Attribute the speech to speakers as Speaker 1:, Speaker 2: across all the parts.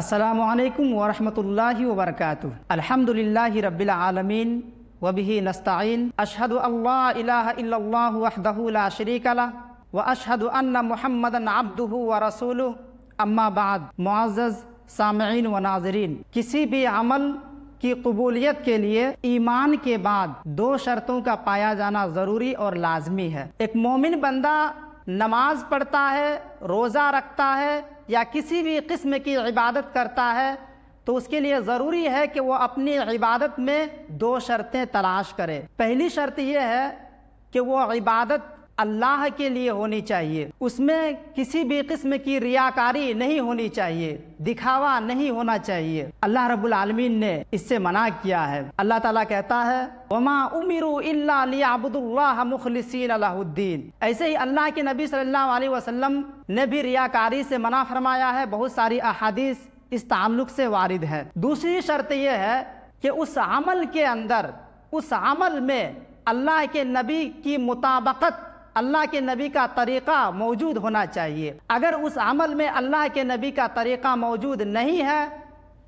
Speaker 1: असलकम वरहमल वबरक अलहमदिल्ल रबालमीन वबी अशहद अल्लाह शरीकला रसूल अम्माबाद मुआज़ व नाजरीन किसी भी अमल की कबूलियत के लिए ईमान के बाद दो शर्तों का पाया जाना ज़रूरी और लाजमी है एक मोमिन बंदा नमाज पढ़ता है रोज़ा रखता है या किसी भी किस्म की इबादत करता है तो उसके लिए ज़रूरी है कि वो अपनी इबादत में दो शर्तें तलाश करे पहली शर्त यह है कि वो इबादत अल्लाह के लिए होनी चाहिए उसमें किसी भी किस्म की रियाकारी नहीं होनी चाहिए दिखावा नहीं होना चाहिए अल्लाह रब्बुल आलमीन ने इससे मना किया है अल्लाह ताला कहता है वमा उमिरू इल्लाबुल्लाह ऐसे ही अल्लाह के नबी सल्लल्लाहु अलैहि वसल्लम ने भी रियाकारी से मना फरमाया है बहुत सारी अहादीस इस ताल्लुक से वारिद है दूसरी शर्त यह है कि उस अमल के अंदर उस अमल में अल्लाह के नबी की मुताबकत अल्लाह के नबी का तरीक़ा मौजूद होना चाहिए अगर उस अमल में अल्लाह के नबी का तरीक़ा मौजूद नहीं है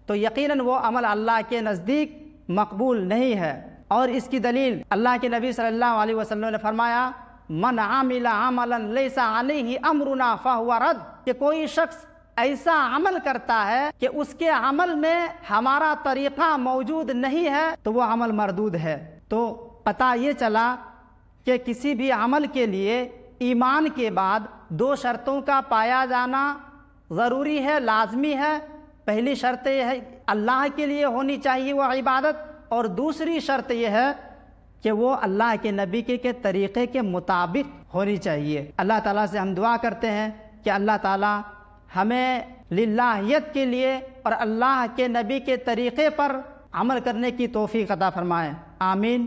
Speaker 1: तो यकीनन वो अमल अल्लाह के नज़दीक मकबूल नहीं है और इसकी दलील अल्लाह के नबी सल्लल्लाहु अलैहि वसल्लम ने फरमाया मन आमिला आमलन अमरुना फ़ाह कि कोई शख्स ऐसा अमल करता है कि उसके अमल में हमारा तरीक़ा मौजूद नहीं है तो वह अमल मरदूद है तो पता ये चला कि किसी भी अमल के लिए ईमान के बाद दो शर्तों का पाया जाना ज़रूरी है लाजमी है पहली शर्त यह है अल्लाह के लिए होनी चाहिए वह इबादत और दूसरी शर्त यह है कि वो अल्लाह के नबी के, के तरीक़े के मुताबिक होनी चाहिए अल्लाह ताला से हम दुआ करते हैं कि अल्लाह ताला हमें लाहियत के लिए और अल्लाह के नबी के तरीक़े पर अमल करने की तोफ़ी अदा फरमाएँ आमीन